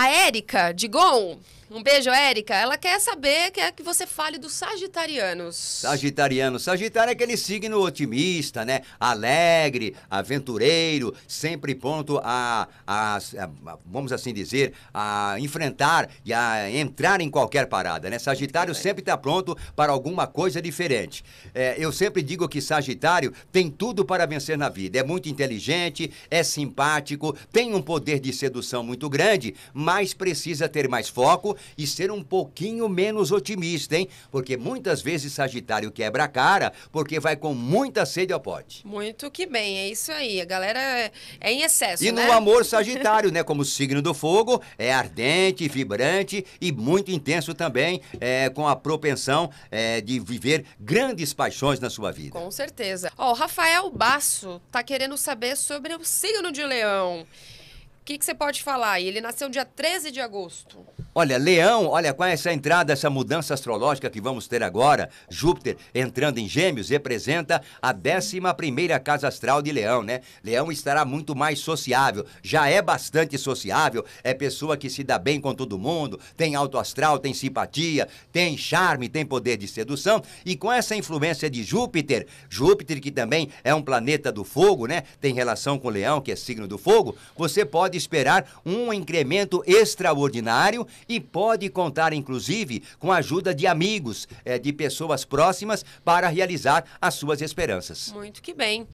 A Érica de Gon um beijo, Érica. Ela quer saber, quer que você fale dos sagitarianos. Sagitarianos. Sagitário é aquele signo otimista, né? Alegre, aventureiro, sempre pronto a, a, a vamos assim dizer, a enfrentar e a entrar em qualquer parada, né? Sagitário sempre está pronto para alguma coisa diferente. É, eu sempre digo que Sagitário tem tudo para vencer na vida. É muito inteligente, é simpático, tem um poder de sedução muito grande, mas precisa ter mais foco e ser um pouquinho menos otimista, hein? Porque muitas vezes Sagitário quebra a cara porque vai com muita sede ao pote. Muito que bem, é isso aí. A galera é, é em excesso. E né? no amor Sagitário, né? Como signo do fogo, é ardente, vibrante e muito intenso também, é, com a propensão é, de viver grandes paixões na sua vida. Com certeza. Ó, oh, o Rafael Basso tá querendo saber sobre o signo de Leão. O que, que você pode falar? Ele nasceu dia 13 de agosto. Olha, Leão, olha com é essa entrada, essa mudança astrológica que vamos ter agora, Júpiter entrando em Gêmeos representa a 11ª casa astral de Leão, né? Leão estará muito mais sociável, já é bastante sociável, é pessoa que se dá bem com todo mundo, tem alto astral, tem simpatia, tem charme, tem poder de sedução e com essa influência de Júpiter, Júpiter que também é um planeta do fogo, né? Tem relação com Leão, que é signo do fogo, você pode esperar um incremento extraordinário e pode contar, inclusive, com a ajuda de amigos, é, de pessoas próximas, para realizar as suas esperanças. Muito que bem.